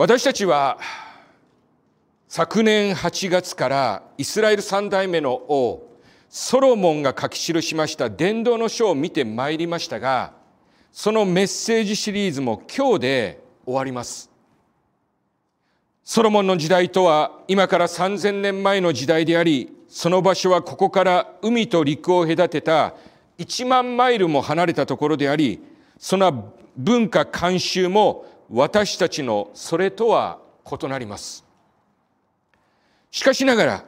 私たちは昨年8月からイスラエル三代目の王ソロモンが書き記しました伝道の書を見てまいりましたがそのメッセージシリーズも今日で終わりますソロモンの時代とは今から3000年前の時代でありその場所はここから海と陸を隔てた1万マイルも離れたところでありその文化慣習も私たちのそれとは異なります。しかしながら、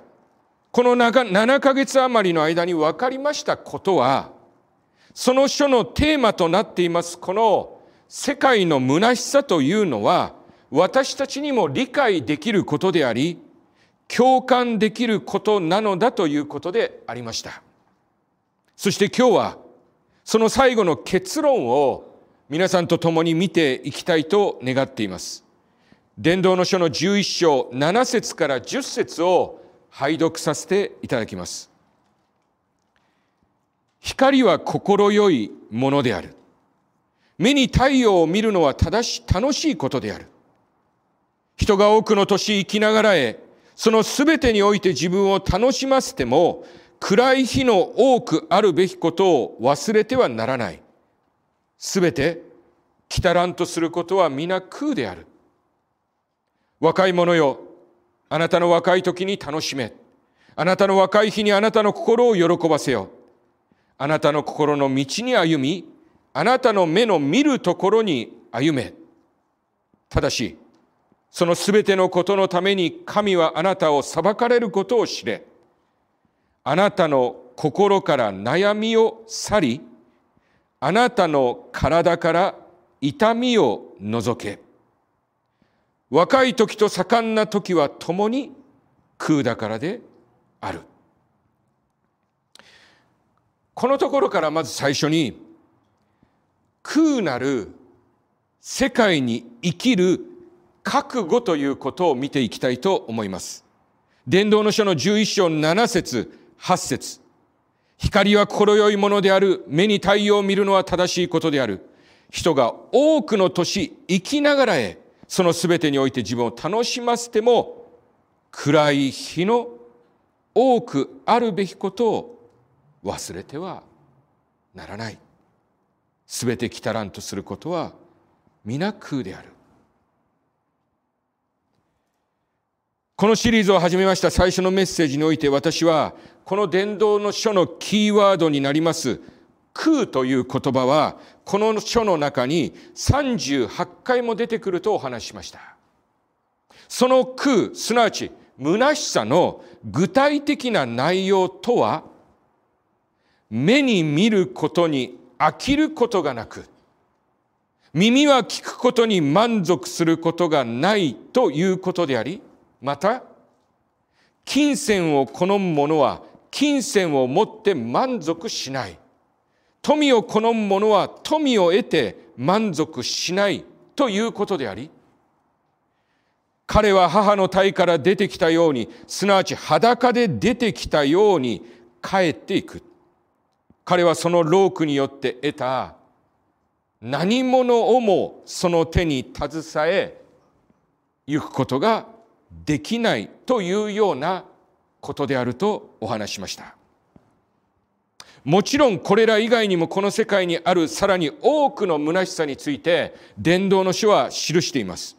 この7ヶ月余りの間に分かりましたことは、その書のテーマとなっています、この世界の虚しさというのは、私たちにも理解できることであり、共感できることなのだということでありました。そして今日は、その最後の結論を皆さんと共に見ていきたいと願っています。伝道の書の11章7節から10節を拝読させていただきます。光は快いものである。目に太陽を見るのは正し、楽しいことである。人が多くの年生きながらへ、そのすべてにおいて自分を楽しませても、暗い日の多くあるべきことを忘れてはならない。すべて来たらんとすることは皆空である。若い者よ、あなたの若い時に楽しめ。あなたの若い日にあなたの心を喜ばせよ。あなたの心の道に歩み、あなたの目の見るところに歩め。ただし、そのすべてのことのために神はあなたを裁かれることを知れ。あなたの心から悩みを去り、あなたの体から痛みを除け若い時と盛んな時は共に空だからであるこのところからまず最初に空なる世界に生きる覚悟ということを見ていきたいと思います。伝道の書の11章7節8節光は快いものである。目に太陽を見るのは正しいことである。人が多くの年生きながらへ、その全てにおいて自分を楽しませても、暗い日の多くあるべきことを忘れてはならない。全て来たらんとすることは皆空である。このシリーズを始めました最初のメッセージにおいて私はこの伝道の書のキーワードになります空という言葉はこの書の中に38回も出てくるとお話ししました。その空、すなわち虚しさの具体的な内容とは目に見ることに飽きることがなく耳は聞くことに満足することがないということでありまた金銭を好む者は金銭を持って満足しない富を好む者は富を得て満足しないということであり彼は母の体から出てきたようにすなわち裸で出てきたように帰っていく彼はそのロークによって得た何者をもその手に携え行くことができないというようなことであるとお話しました。もちろんこれら以外にもこの世界にあるさらに多くの虚しさについて伝道の書は記しています。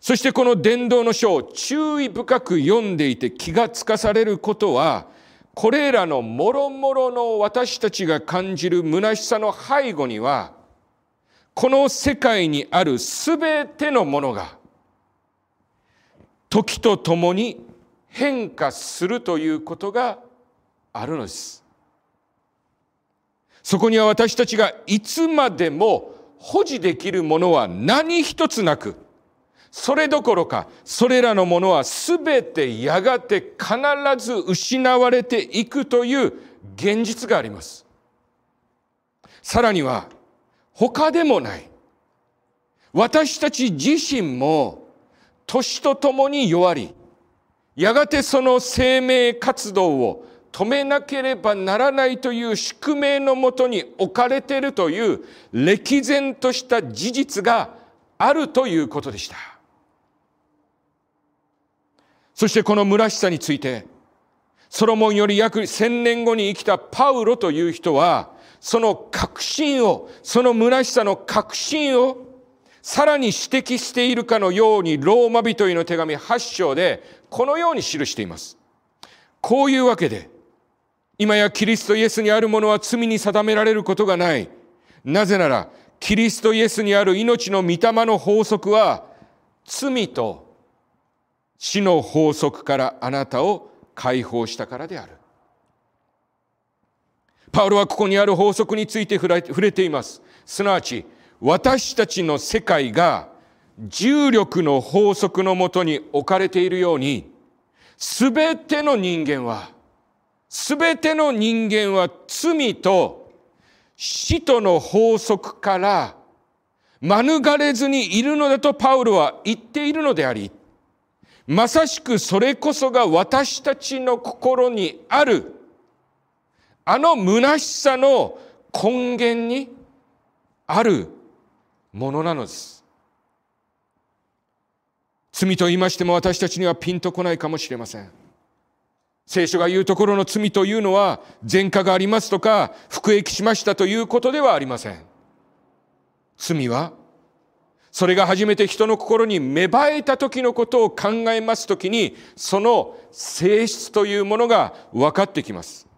そしてこの伝道の書を注意深く読んでいて気がつかされることはこれらのもろもろの私たちが感じる虚しさの背後にはこの世界にあるすべてのものが時とともに変化するということがあるのです。そこには私たちがいつまでも保持できるものは何一つなく、それどころか、それらのものはすべてやがて必ず失われていくという現実があります。さらには、他でもない。私たち自身も年とともに弱り、やがてその生命活動を止めなければならないという宿命のもとに置かれているという歴然とした事実があるということでした。そしてこの虚しさについて、ソロモンより約千年後に生きたパウロという人は、その確信を、その虚しさの確信をさらに指摘しているかのようにローマ人への手紙8章でこのように記しています。こういうわけで、今やキリストイエスにあるものは罪に定められることがない。なぜなら、キリストイエスにある命の御霊の法則は、罪と死の法則からあなたを解放したからである。パウロはここにある法則について触れています。すなわち、私たちの世界が重力の法則のもとに置かれているように、すべての人間は、すべての人間は罪と死との法則から免れずにいるのだとパウロは言っているのであり、まさしくそれこそが私たちの心にある、あの虚しさの根源にあるものなのです。罪と言いましても私たちにはピンとこないかもしれません。聖書が言うところの罪というのは前科がありますとか服役しましたということではありません。罪はそれが初めて人の心に芽生えた時のことを考えます時にその性質というものが分かってきます。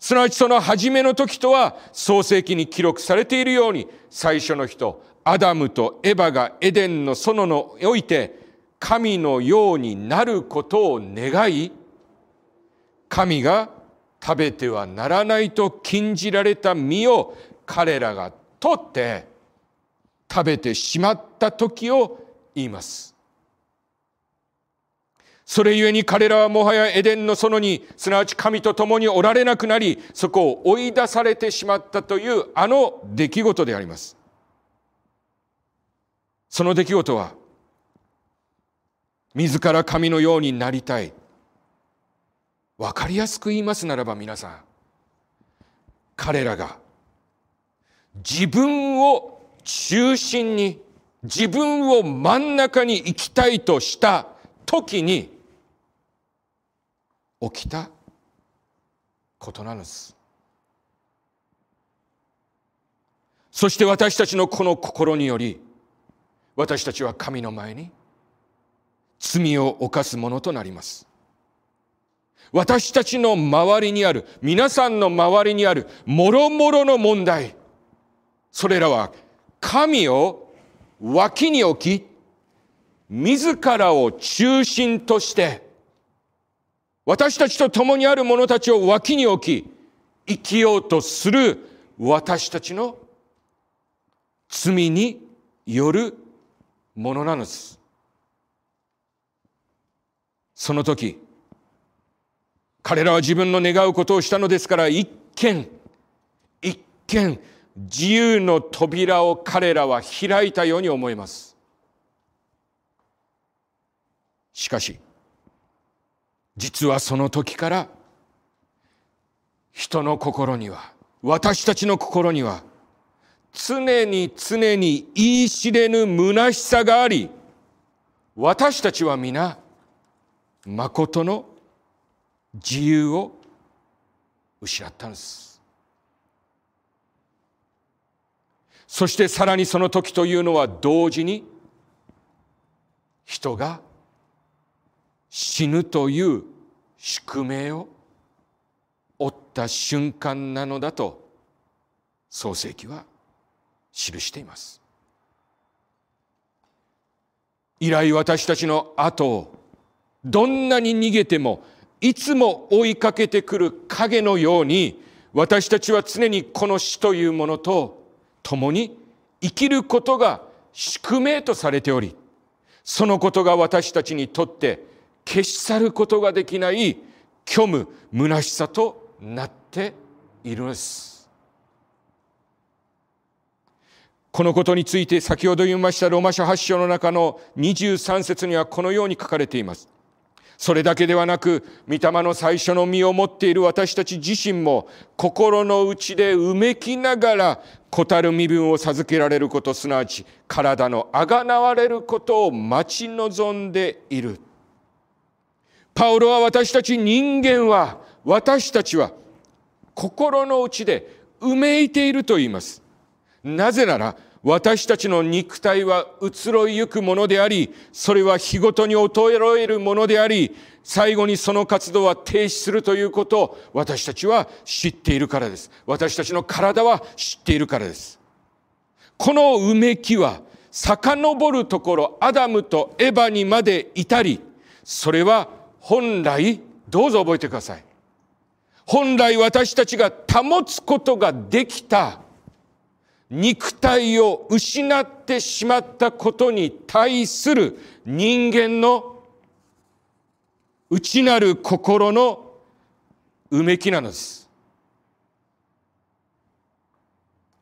すなわちその初めの時とは創世記に記録されているように最初の人アダムとエバがエデンの園において神のようになることを願い神が食べてはならないと禁じられた実を彼らが取って食べてしまった時を言います。それゆえに彼らはもはやエデンの園に、すなわち神と共におられなくなり、そこを追い出されてしまったというあの出来事であります。その出来事は、自ら神のようになりたい。わかりやすく言いますならば皆さん、彼らが自分を中心に、自分を真ん中に行きたいとした時に、起きたことなのです。そして私たちのこの心により私たちは神の前に罪を犯すものとなります。私たちの周りにある、皆さんの周りにある、もろもろの問題。それらは神を脇に置き、自らを中心として、私たちと共にある者たちを脇に置き、生きようとする私たちの罪によるものなのです。その時、彼らは自分の願うことをしたのですから、一見、一見、自由の扉を彼らは開いたように思います。しかし、実はその時から人の心には私たちの心には常に常に言い知れぬ虚しさがあり私たちは皆誠の自由を失ったんですそしてさらにその時というのは同時に人が死ぬという宿命を負った瞬間なのだと創世記は記しています。以来私たちの後をどんなに逃げてもいつも追いかけてくる影のように私たちは常にこの死というものと共に生きることが宿命とされておりそのことが私たちにとって消し去ることができない虚無虚しさとなっているのですこのことについて先ほど言いましたローマ書8章の中の23節にはこのように書かれていますそれだけではなく、御霊の最初の身を持っている私たち自身も、心の内でうめきながら、たる身分を授けられること、すなわち、体のあがなわれることを待ち望んでいる。パウロは私たち人間は、私たちは心の内でうめいていると言います。なぜなら、私たちの肉体は移ろいゆくものであり、それは日ごとに衰えるものであり、最後にその活動は停止するということを私たちは知っているからです。私たちの体は知っているからです。このうめきは遡るところアダムとエヴァにまで至り、それは本来、どうぞ覚えてください。本来私たちが保つことができた肉体を失ってしまったことに対する人間の内なる心のうめきなのです。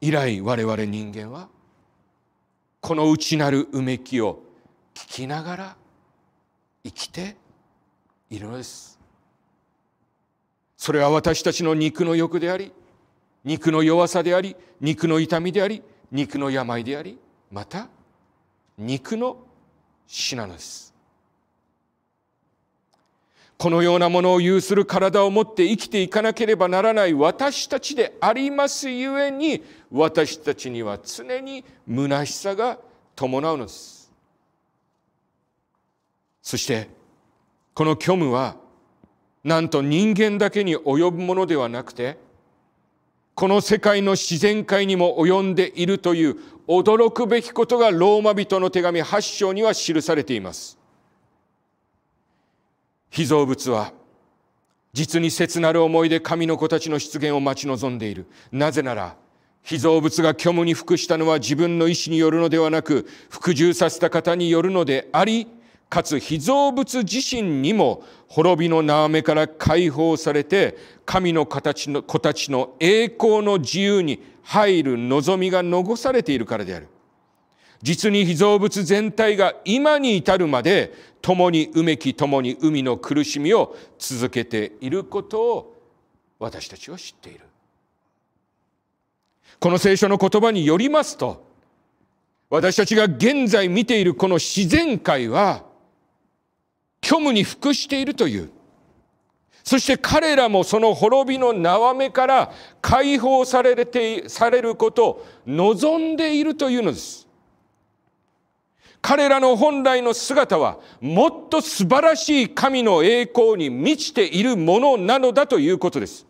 以来我々人間はこの内なるうめきを聞きながら生きているのですそれは私たちの肉の欲であり肉の弱さであり肉の痛みであり肉の病でありまた肉の死なのですこのようなものを有する体を持って生きていかなければならない私たちでありますゆえに私たちには常に虚しさが伴うのですそしてこの虚無はなんと人間だけに及ぶものではなくてこの世界の自然界にも及んでいるという驚くべきことがローマ人の手紙8章には記されています。被造物は実に切なる思いで神の子たちの出現を待ち望んでいる。なぜなら被造物が虚無に服したのは自分の意志によるのではなく服従させた方によるのでありかつ被造物自身にも滅びの縄目から解放されて神の形の子たちの栄光の自由に入る望みが残されているからである。実に被造物全体が今に至るまで共にうめき共に海の苦しみを続けていることを私たちは知っている。この聖書の言葉によりますと私たちが現在見ているこの自然界は虚無に服しているという。そして彼らもその滅びの縄目から解放されてされることを望んでいるというのです。彼らの本来の姿はもっと素晴らしい神の栄光に満ちているものなのだということです。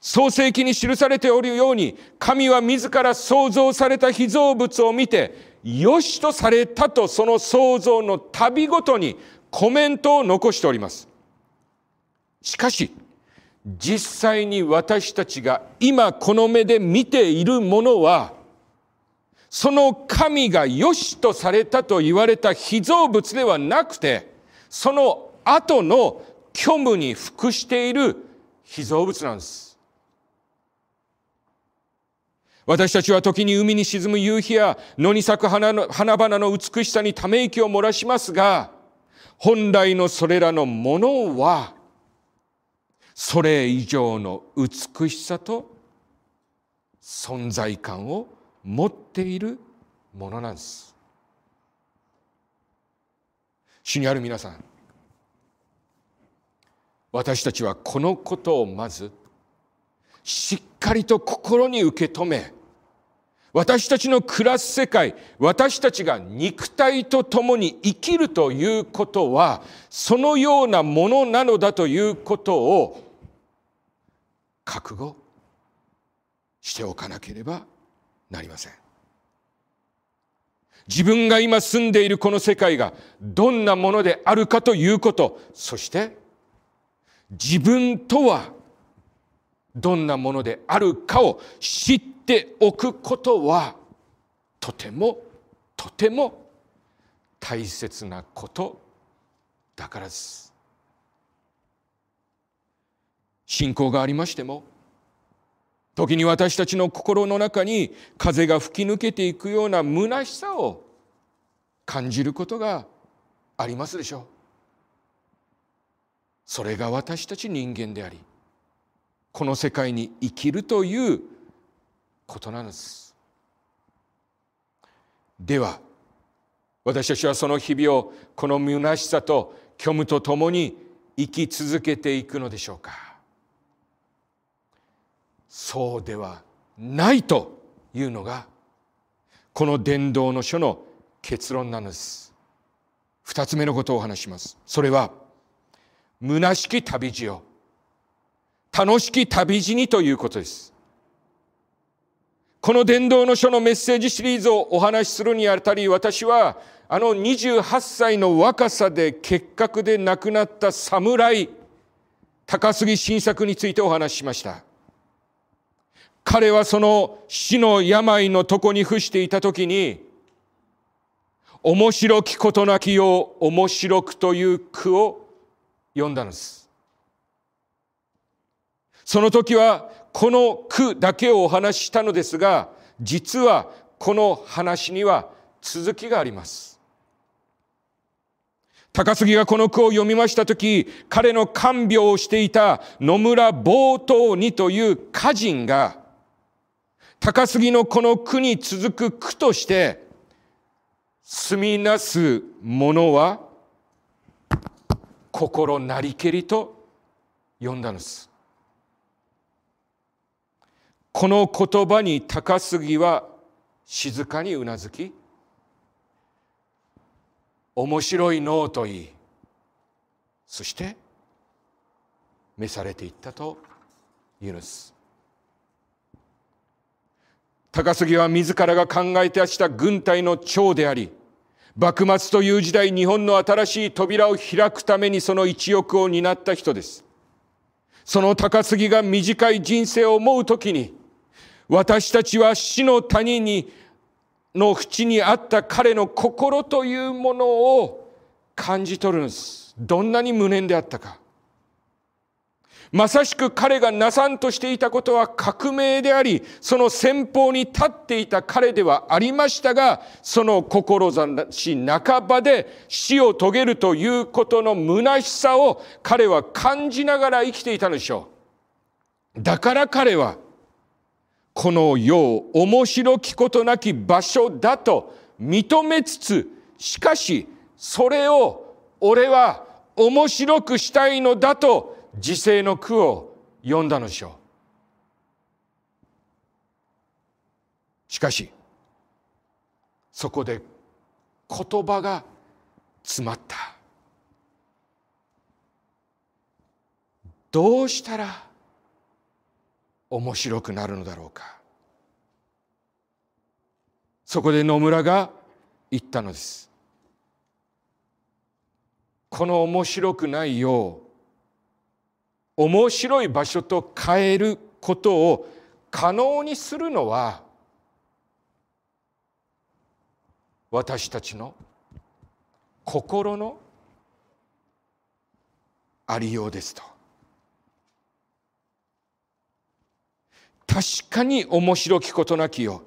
創世記に記されておるように神は自ら創造された被造物を見て良しとされたとその創造の旅ごとにコメントを残しております。しかし、実際に私たちが今この目で見ているものは、その神が良しとされたと言われた被造物ではなくて、その後の虚無に服している被造物なんです。私たちは時に海に沈む夕日や野に咲く花の花々の美しさにため息を漏らしますが、本来のそれらのものは、それ以上の美しさと存在感を持っているものなんです。主にある皆さん、私たちはこのことをまずしっかりと心に受け止め私たちの暮らす世界、私たちが肉体と共に生きるということは、そのようなものなのだということを覚悟しておかなければなりません。自分が今住んでいるこの世界がどんなものであるかということ、そして自分とはどんなものであるかを知ってておくことはとてもとても大切なことだからです。信仰がありましても時に私たちの心の中に風が吹き抜けていくような虚しさを感じることがありますでしょう。それが私たち人間でありこの世界に生きるということなんですでは私たちはその日々をこの虚しさと虚無とともに生き続けていくのでしょうかそうではないというのがこの伝道の書の結論なんです二つ目のことをお話しますそれは虚しき旅路を楽しき旅路にということですこの伝道の書のメッセージシリーズをお話しするにあたり私はあの28歳の若さで結核で亡くなった侍高杉晋作についてお話ししました。彼はその死の病の床に伏していた時に面白きことなきよう面白くという句を読んだのです。その時はこの句だけをお話ししたのですが、実はこの話には続きがあります。高杉がこの句を読みましたとき、彼の看病をしていた野村冒頭にという歌人が、高杉のこの句に続く句として、住みなす者は心なりけりと呼んだのです。この言葉に高杉は静かにうなずき面白いノーと言いそして召されていったと言うんです高杉は自らが考えてした軍隊の長であり幕末という時代日本の新しい扉を開くためにその一翼を担った人ですその高杉が短い人生を思うときに私たちは死の谷にの淵にあった彼の心というものを感じ取るんです。どんなに無念であったか。まさしく彼がなさんとしていたことは革命であり、その先方に立っていた彼ではありましたが、その志半ばで死を遂げるということの虚しさを彼は感じながら生きていたのでしょう。だから彼は、この世を面白きことなき場所だと認めつつしかしそれを俺は面白くしたいのだと自世の句を読んだのでしょう。しかしそこで言葉が詰まった。どうしたら面白くなるのだろうかそこで野村が言ったのですこの面白くないよう面白い場所と変えることを可能にするのは私たちの心のありようですと。確かに面白きことなきよ。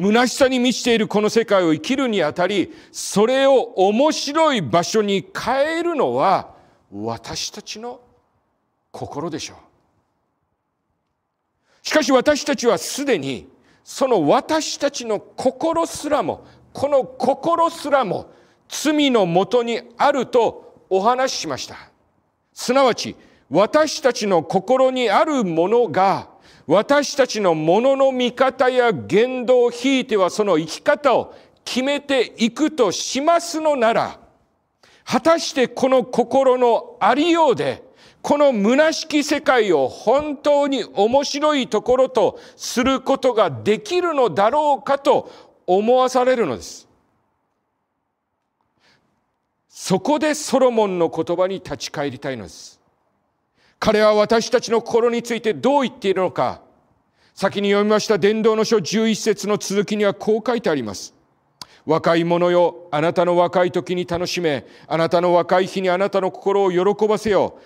虚しさに満ちているこの世界を生きるにあたり、それを面白い場所に変えるのは私たちの心でしょう。しかし私たちはすでに、その私たちの心すらも、この心すらも罪のもとにあるとお話ししました。すなわち、私たちの心にあるものが私たちのものの見方や言動をひいてはその生き方を決めていくとしますのなら、果たしてこの心のありようで、この虚しき世界を本当に面白いところとすることができるのだろうかと思わされるのです。そこでソロモンの言葉に立ち返りたいのです。彼は私たちの心についてどう言っているのか。先に読みました伝道の書11節の続きにはこう書いてあります。若い者よ、あなたの若い時に楽しめ、あなたの若い日にあなたの心を喜ばせよ。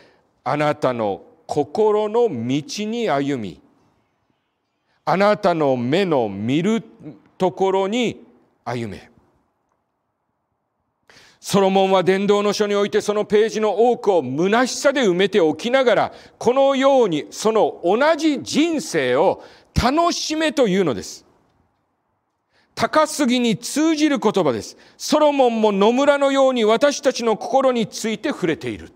あなたの心の道に歩み、あなたの目の見るところに歩め。ソロモンは伝道の書においてそのページの多くを虚しさで埋めておきながら、このようにその同じ人生を楽しめというのです。高杉に通じる言葉です。ソロモンも野村のように私たちの心について触れている。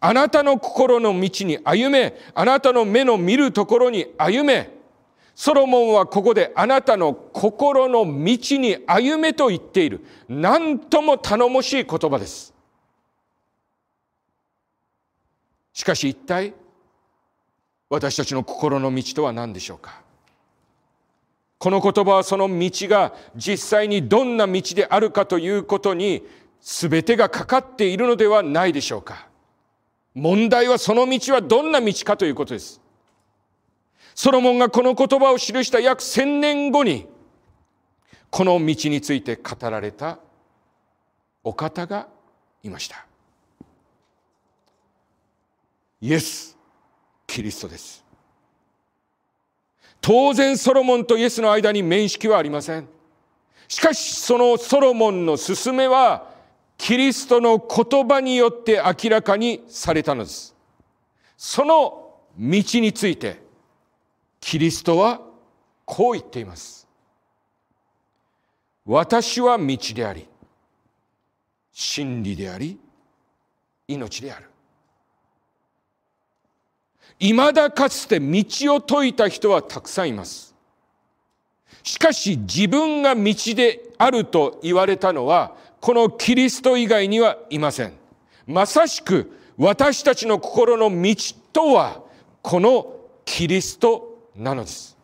あなたの心の道に歩め、あなたの目の見るところに歩め、ソロモンはここであなたの心の道に歩めと言っている。なんとも頼もしい言葉です。しかし一体、私たちの心の道とは何でしょうかこの言葉はその道が実際にどんな道であるかということに全てがかかっているのではないでしょうか問題はその道はどんな道かということです。ソロモンがこの言葉を記した約千年後に、この道について語られたお方がいました。イエス・キリストです。当然ソロモンとイエスの間に面識はありません。しかしそのソロモンの勧めはキリストの言葉によって明らかにされたのです。その道についてキリストはこう言っています。私は道であり、真理であり、命である。いまだかつて道を説いた人はたくさんいます。しかし自分が道であると言われたのは、このキリスト以外にはいません。まさしく私たちの心の道とは、このキリストなのです。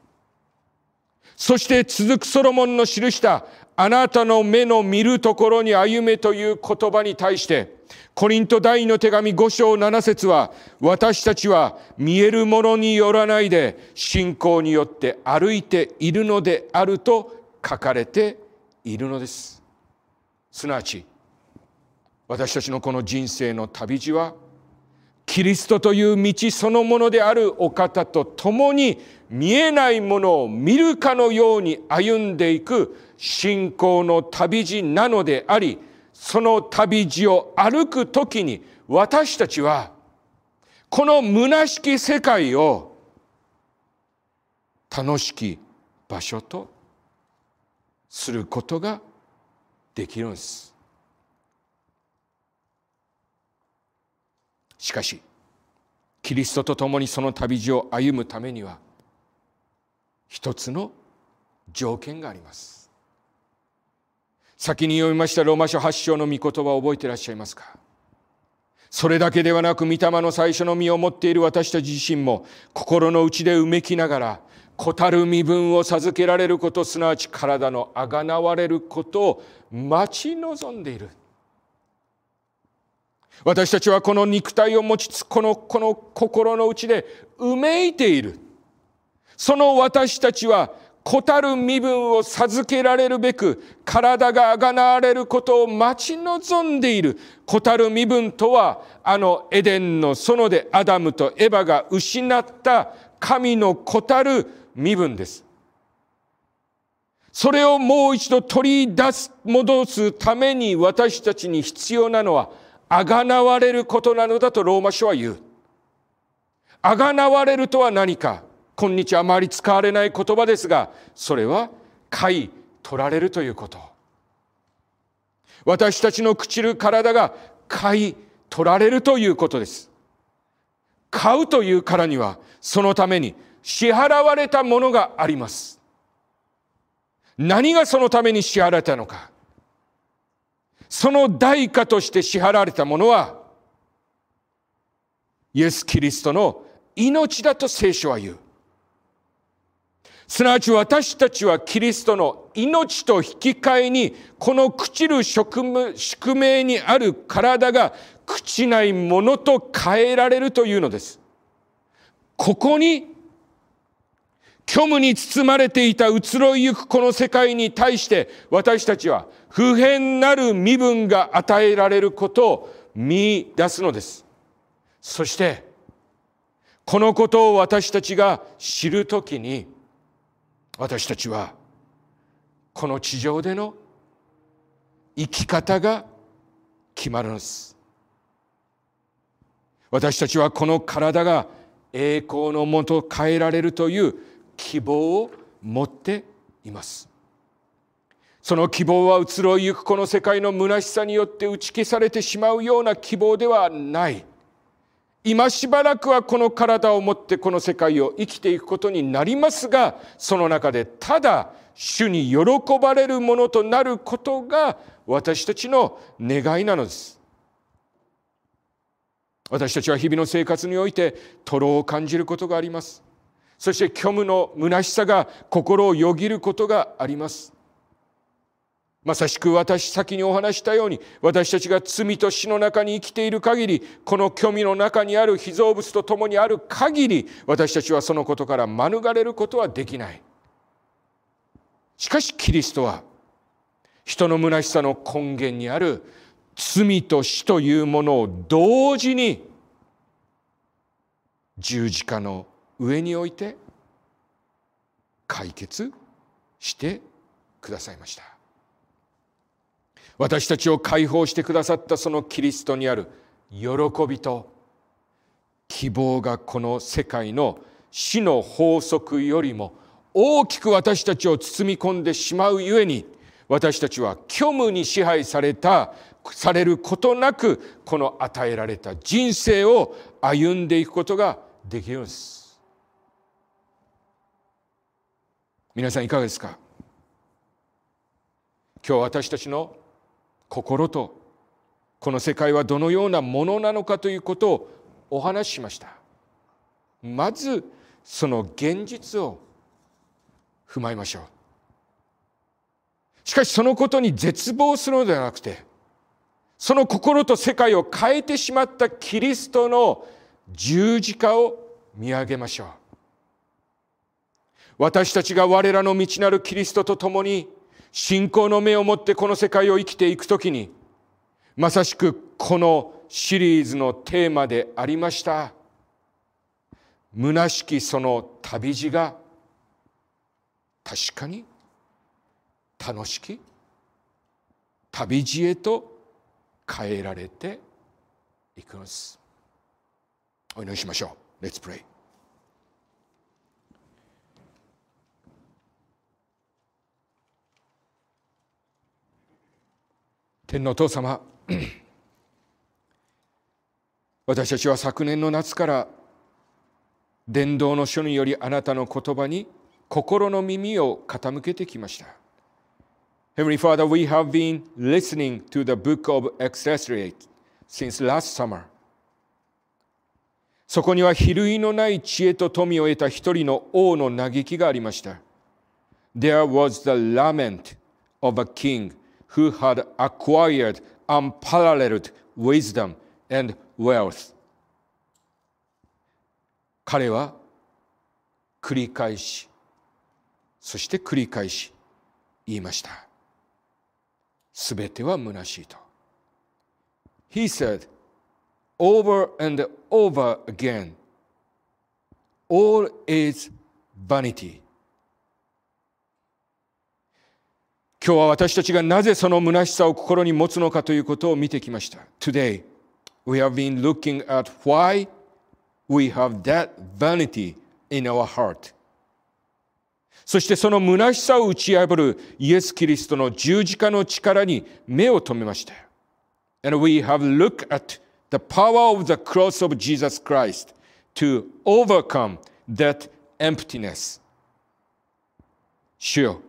そして続くソロモンの記したあなたの目の見るところに歩めという言葉に対して、コリント第二の手紙5章7節は、私たちは見えるものによらないで信仰によって歩いているのであると書かれているのです。すなわち、私たちのこの人生の旅路は、キリストという道そのものであるお方と共に見えないものを見るかのように歩んでいく信仰の旅路なのであり、その旅路を歩くときに私たちはこの虚しき世界を楽しき場所とすることができるんです。しかしキリストと共にその旅路を歩むためには一つの条件があります先に読みましたローマ書8章の御言葉を覚えていらっしゃいますかそれだけではなく御霊の最初の実を持っている私たち自身も心の内でうめきながらたる身分を授けられることすなわち体のあがなわれることを待ち望んでいる私たちはこの肉体を持ちつこのこの心の内でうめいているその私たちはこたる身分を授けられるべく体があがなわれることを待ち望んでいるこたる身分とはあのエデンの園でアダムとエバが失った神のこたる身分ですそれをもう一度取り出す戻すために私たちに必要なのはあがなわれることなのだとローマ書は言う。あがなわれるとは何か今日あまり使われない言葉ですがそれは買い取られるということ私たちの朽ちる体が買い取られるということです買うというからにはそのために支払われたものがあります何がそのために支払ったのかその代価として支払われたものは、イエス・キリストの命だと聖書は言う。すなわち私たちはキリストの命と引き換えに、この朽ちる宿命にある体が朽ちないものと変えられるというのです。ここに虚無に包まれていた移ろいゆくこの世界に対して私たちは不変なる身分が与えられることを見出すのです。そしてこのことを私たちが知るときに私たちはこの地上での生き方が決まるのです。私たちはこの体が栄光のもと変えられるという希望を持っていますその希望は移ろいゆくこの世界の虚しさによって打ち消されてしまうような希望ではない今しばらくはこの体を持ってこの世界を生きていくことになりますがその中でただ主に喜ばれるものとなることが私たちの願いなのです私たちは日々の生活において徒労を感じることがありますそして虚無の虚しさが心をよぎることがあります。まさしく私先にお話したように私たちが罪と死の中に生きている限りこの虚無の中にある被造物と共にある限り私たちはそのことから免れることはできないしかしキリストは人の虚しさの根源にある罪と死というものを同時に十字架の上において解決してくださいました私たちを解放してくださったそのキリストにある喜びと希望がこの世界の死の法則よりも大きく私たちを包み込んでしまうゆえに私たちは虚無に支配されたされることなくこの与えられた人生を歩んでいくことができるんです。皆さんいかがですか今日私たちの心とこの世界はどのようなものなのかということをお話ししましたまずその現実を踏まえましょうしかしそのことに絶望するのではなくてその心と世界を変えてしまったキリストの十字架を見上げましょう私たちが我らの道なるキリストと共に信仰の目を持ってこの世界を生きていくときに、まさしくこのシリーズのテーマでありました。虚しきその旅路が確かに楽しき旅路へと変えられていくんです。お祈りしましょう。Let's pray. 天皇父様私たちは昨年の夏から伝道の書によりあなたの言葉に心の耳を傾けてきました。Heavenly Father, we have been listening to the book of a c c e s s o r a t since last summer. そこには比類のない知恵と富を得た一人の王の嘆きがありました。There was the lament of a king who had acquired unparalleled wisdom and wealth. 彼は繰り返し、そして繰り返し言いました。すべては虚しいと。He said over and over again, all is vanity. 今日は私たちがなぜその虚しさを心に持つのかということを見てきました。Today, we have been looking at why we have that vanity in our heart. そしてその虚しさを打ち破るイエス・キリストの十字架の力に目を留めました。And we have looked at the power of the cross of Jesus Christ to overcome that emptiness. 主よ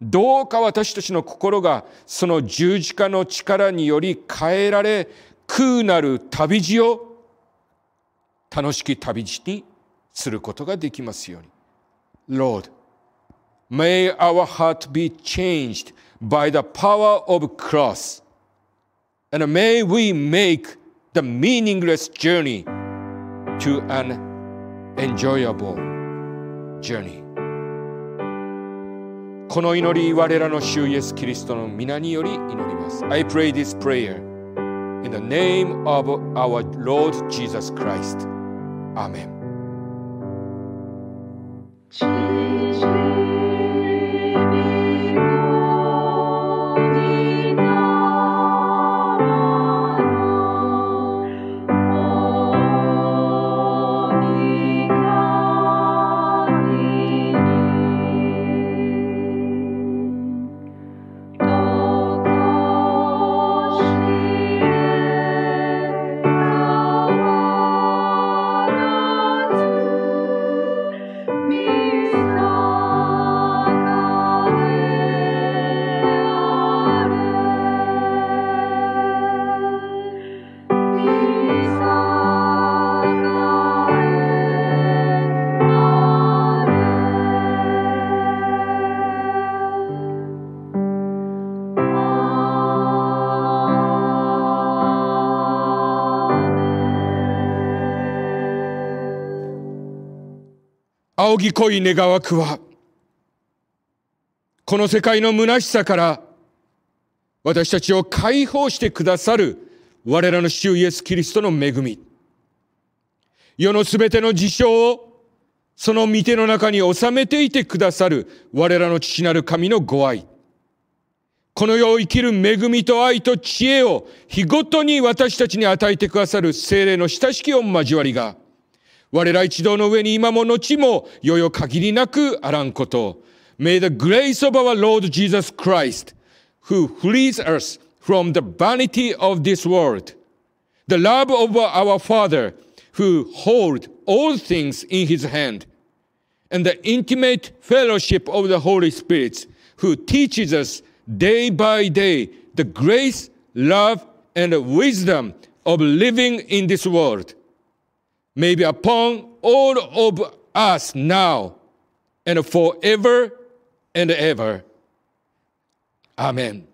どうか私たちの心がその十字架の力により変えられ、空なる旅路を楽しき旅路にすることができますように。Lord, may our heart be changed by the power of cross, and may we make the meaningless journey to an enjoyable journey. この祈り我らの主イエスキリストの皆により祈ります I pray this prayer in the name of our Lord Jesus Christ 仰ぎこい願わくは、この世界の虚しさから私たちを解放してくださる我らの主イエス・キリストの恵み。世のすべての事象をその御手の中に収めていてくださる我らの父なる神のご愛。この世を生きる恵みと愛と知恵を日ごとに私たちに与えてくださる精霊の親しきお交わりが、我ら一同の上に今も後も、よよ限りなくあらんこと。May the grace of our Lord Jesus Christ, who frees us from the vanity of this world, the love of our Father, who holds all things in his hand, and the intimate fellowship of the Holy Spirit, who teaches us day by day the grace, love, and wisdom of living in this world may be upon all of us now and forever and ever. Amen.